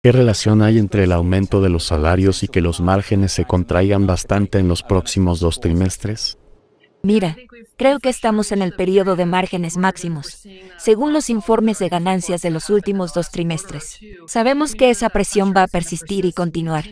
¿Qué relación hay entre el aumento de los salarios y que los márgenes se contraigan bastante en los próximos dos trimestres? Mira, creo que estamos en el periodo de márgenes máximos, según los informes de ganancias de los últimos dos trimestres. Sabemos que esa presión va a persistir y continuar.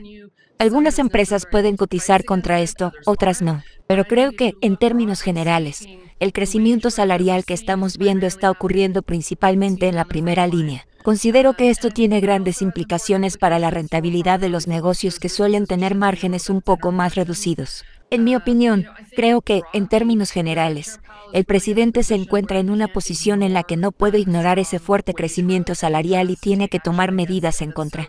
Algunas empresas pueden cotizar contra esto, otras no. Pero creo que, en términos generales, el crecimiento salarial que estamos viendo está ocurriendo principalmente en la primera línea, Considero que esto tiene grandes implicaciones para la rentabilidad de los negocios que suelen tener márgenes un poco más reducidos. En mi opinión, creo que, en términos generales, el presidente se encuentra en una posición en la que no puede ignorar ese fuerte crecimiento salarial y tiene que tomar medidas en contra.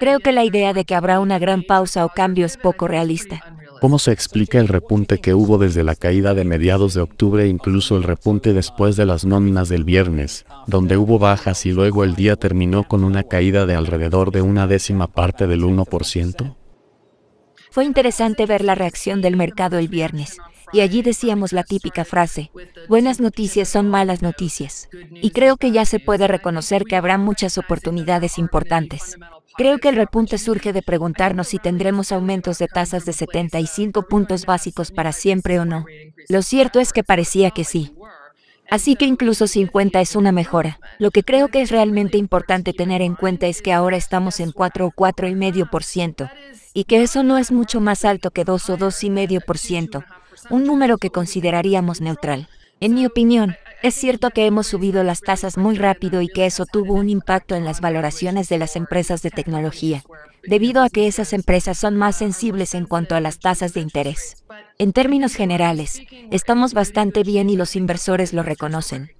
Creo que la idea de que habrá una gran pausa o cambio es poco realista. ¿Cómo se explica el repunte que hubo desde la caída de mediados de octubre e incluso el repunte después de las nóminas del viernes, donde hubo bajas y luego el día terminó con una caída de alrededor de una décima parte del 1%? Fue interesante ver la reacción del mercado el viernes y allí decíamos la típica frase, buenas noticias son malas noticias. Y creo que ya se puede reconocer que habrá muchas oportunidades importantes. Creo que el repunte surge de preguntarnos si tendremos aumentos de tasas de 75 puntos básicos para siempre o no. Lo cierto es que parecía que sí. Así que incluso 50 es una mejora. Lo que creo que es realmente importante tener en cuenta es que ahora estamos en 4 o 4,5%, y que eso no es mucho más alto que 2 o 2,5%, un número que consideraríamos neutral. En mi opinión, es cierto que hemos subido las tasas muy rápido y que eso tuvo un impacto en las valoraciones de las empresas de tecnología, debido a que esas empresas son más sensibles en cuanto a las tasas de interés. En términos generales, estamos bastante bien y los inversores lo reconocen.